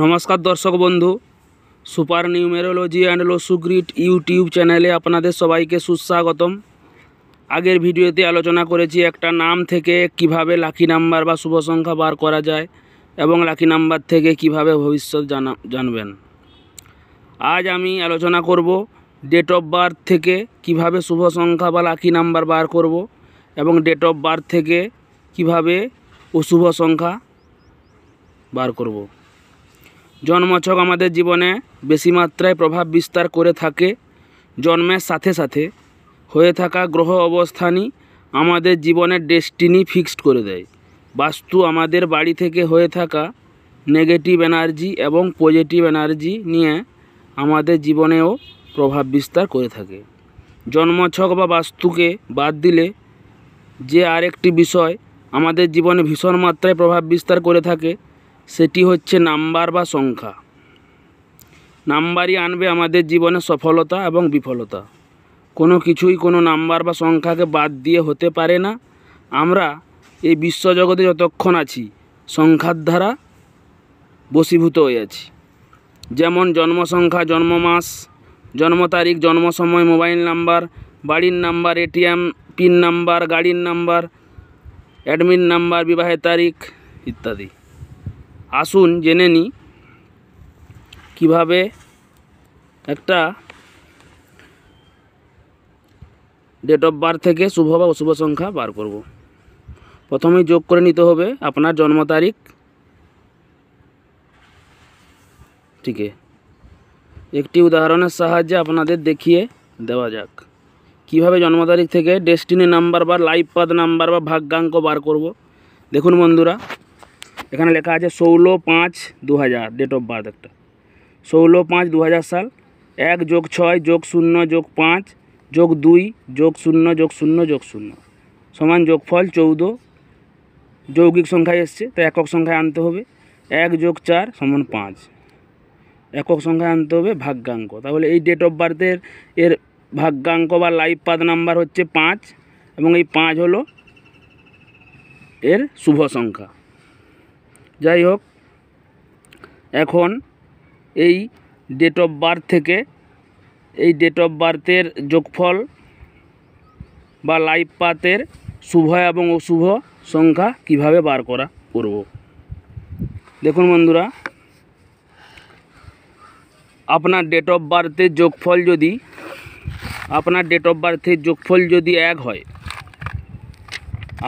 নমস্কার দর্শক বন্ধু super numerology and Lo Shu grid YouTube চ্যানেলে আপনাদের সবাইকে সুস্বাগতম আগের ভিডিওতে আলোচনা করেছি একটা নাম থেকে কিভাবে লাকি নাম্বার বা শুভ সংখ্যা বার করা যায় এবং লাকি নাম্বার থেকে কিভাবে ভবিষ্যৎ জানা জানবেন আজ আমি আলোচনা করব ডেট অফ বার্থ থেকে কিভাবে শুভ সংখ্যা বা লাকি নাম্বার বার করব এবং ডেট অফ বার্থ থেকে কিভাবে অশুভ সংখ্যা বার করব জন্মছক আমাদের জীবনে বেশি মাত্রায় প্রভাব বিস্তার করে থাকে জন্মের সাথে সাথে হয়ে থাকা গ্রহ অবস্থানই আমাদের জীবনের ডেস্টিনি ফিক্সড করে দেয় বাস্তু আমাদের বাড়ি থেকে হয়ে থাকা নেগেটিভ এনার্জি এবং পজিটিভ এনার্জি নিয়ে আমাদের জীবনেও প্রভাব বিস্তার করে থাকে জন্মছক বা বাস্তুকে বাদ দিলে যে আরেকটি বিষয় আমাদের জীবনে ভীষণ মাত্রায় প্রভাব বিস্তার করে থাকে সেটি হচ্ছে নাম্বার বা সংখ্যা নাম্বারই আনবে আমাদের জীবনে সফলতা এবং বিফলতা কোনো কিছুই কোনো নাম্বার বা সংখ্যাকে বাদ দিয়ে হতে পারে না আমরা এই বিশ্বজগতে যতক্ষণ আছি সংখ্যার দ্বারা বসীভূত হয়ে আছি যেমন জন্ম সংখ্যা জন্ম মাস জন্ম তারিখ জন্ম সময় মোবাইল নাম্বার বাড়ির নাম্বার এটিএম পিন নাম্বার গাড়ির নাম্বার অ্যাডমিন নাম্বার বিবাহের তারিখ ইত্যাদি আসুন জেনে নিই কীভাবে একটা ডেট অফ বার্থ থেকে শুভ বা অশুভ সংখ্যা বার করব প্রথমে যোগ করে নিতে হবে আপনার জন্ম তারিখ ঠিক একটি উদাহরণের সাহায্যে আপনাদের দেখিয়ে দেওয়া যাক কিভাবে জন্ম তারিখ থেকে ডেস্টিনি নাম্বার বা লাইফ পাথ নাম্বার বা ভাগ্যাঙ্ক বার করব দেখুন বন্ধুরা এখানে লেখা আছে ষোলো পাঁচ দু হাজার ডেট অফ বার্থ একটা ষোলো পাঁচ দু হাজার সাল এক যোগ ছয় যোগ শূন্য যোগ পাঁচ যোগ দুই যোগ শূন্য যোগ শূন্য যোগ শূন্য সমান যোগ ফল চৌদ্দ যৌগিক সংখ্যায় এসছে তো একক সংখ্যায় আনতে হবে এক যোগ চার সমান পাঁচ একক সংখ্যায় আনতে হবে ভাগ্যাঙ্ক তাহলে এই ডেট অফ বার্থের এর ভাগ্যাঙ্ক বা লাইফ পাথ নাম্বার হচ্ছে পাঁচ এবং এই পাঁচ হলো এর শুভ সংখ্যা যাই হোক এখন এই ডেট অফ বার্থ থেকে এই ডেট অফ বার্থের যোগফল বা লাইফ পাথের শুভ এবং অশুভ সংখ্যা কিভাবে বার করা করব দেখুন বন্ধুরা আপনার ডেট অফ বার্থের যোগফল যদি আপনার ডেট অফ বার্থের যোগফল যদি এক হয়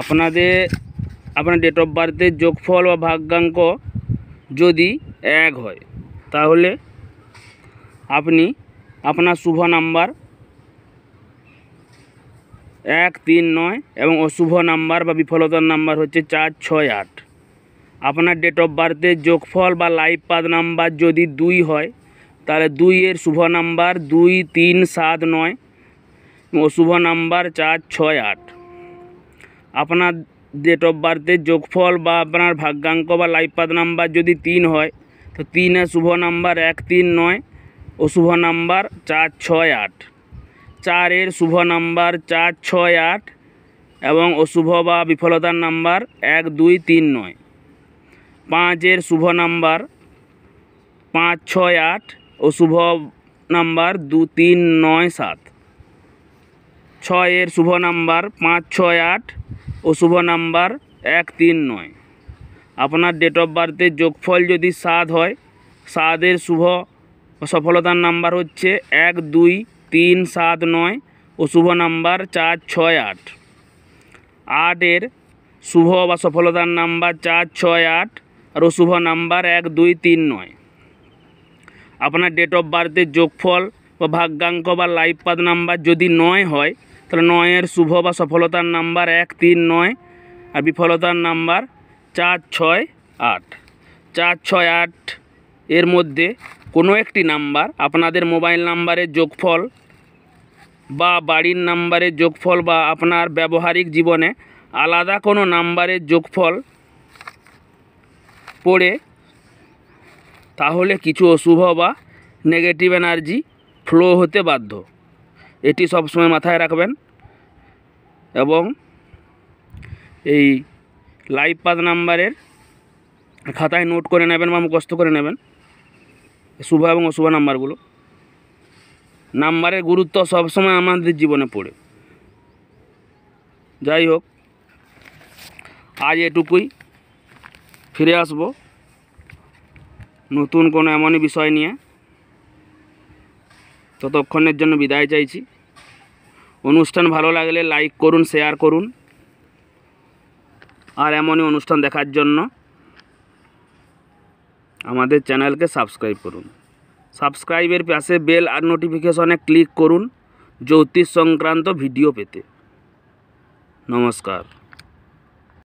আপনাদের আপনার ডেট অফ বার্থের যোগফল বা ভাগ্যাঙ্ক যদি এক হয় তাহলে আপনি আপনার শুভ নাম্বার এক তিন নয় এবং অশুভ নাম্বার বা বিফলতার নাম্বার হচ্ছে চার ছয় আট আপনার ডেট অফ বার্থের যোগফল বা লাইফ পাথ নাম্বার যদি দুই হয় তাহলে দুইয়ের শুভ নাম্বার দুই তিন সাত নয় অশুভ নাম্বার চার ছয় আট আপনার ডেট অফ বার্থের যোগফল বা আপনার ভাগ্যাঙ্ক বা পাথ নাম্বার যদি তিন হয় তো তিনে শুভ নাম্বার এক তিন নয় অশুভ নাম্বার চার ছয় আট চারের শুভ নাম্বার চার ছয় আট এবং অশুভ বা বিফলতার নাম্বার এক দুই তিন নয় পাঁচের শুভ নাম্বার পাঁচ ছয় আট অশুভ নাম্বার দু তিন নয় সাত ছয়ের শুভ নাম্বার পাঁচ ছয় আট অশুভ নাম্বার এক তিন নয় আপনার ডেট অফ বার্থের যোগফল যদি সাত হয় সাদের শুভ সফলতার নাম্বার হচ্ছে এক দুই তিন সাত নয় অশুভ নাম্বার চার ছয় আট আটের শুভ বা সফলতার নাম্বার চার ছয় আট আর অশুভ নাম্বার এক দুই তিন নয় আপনার ডেট অফ বার্থের যোগফল বা ভাগ্যাঙ্ক বা লাইফ পাথ নাম্বার যদি নয় হয় তাহলে নয়ের শুভ বা সফলতার নাম্বার এক তিন নয় আর বিফলতার নাম্বার চার ছয় আট চার ছয় আট এর মধ্যে কোনো একটি নাম্বার আপনাদের মোবাইল নাম্বারের যোগফল বা বাড়ির নাম্বারের যোগফল বা আপনার ব্যবহারিক জীবনে আলাদা কোনো নাম্বারের যোগফল পড়ে তাহলে কিছু অশুভ বা নেগেটিভ এনার্জি ফ্লো হতে বাধ্য এটি সবসময় মাথায় রাখবেন এবং এই লাইভ পাত নাম্বারের খাতায় নোট করে নেবেন বা মুখস্থ করে নেবেন শুভ এবং অশুভ নাম্বারগুলো নাম্বারের গুরুত্ব সবসময় আমাদের জীবনে পড়ে যাই হোক আজ এটুকুই ফিরে আসব নতুন কোনো এমনই বিষয় নিয়ে ততক্ষণের জন্য বিদায় চাইছি অনুষ্ঠান ভালো লাগলে লাইক করুন শেয়ার করুন আর এমনই অনুষ্ঠান দেখার জন্য আমাদের চ্যানেলকে সাবস্ক্রাইব করুন সাবস্ক্রাইবের পাশে বেল আর নোটিফিকেশনে ক্লিক করুন জ্যোতিষ সংক্রান্ত ভিডিও পেতে নমস্কার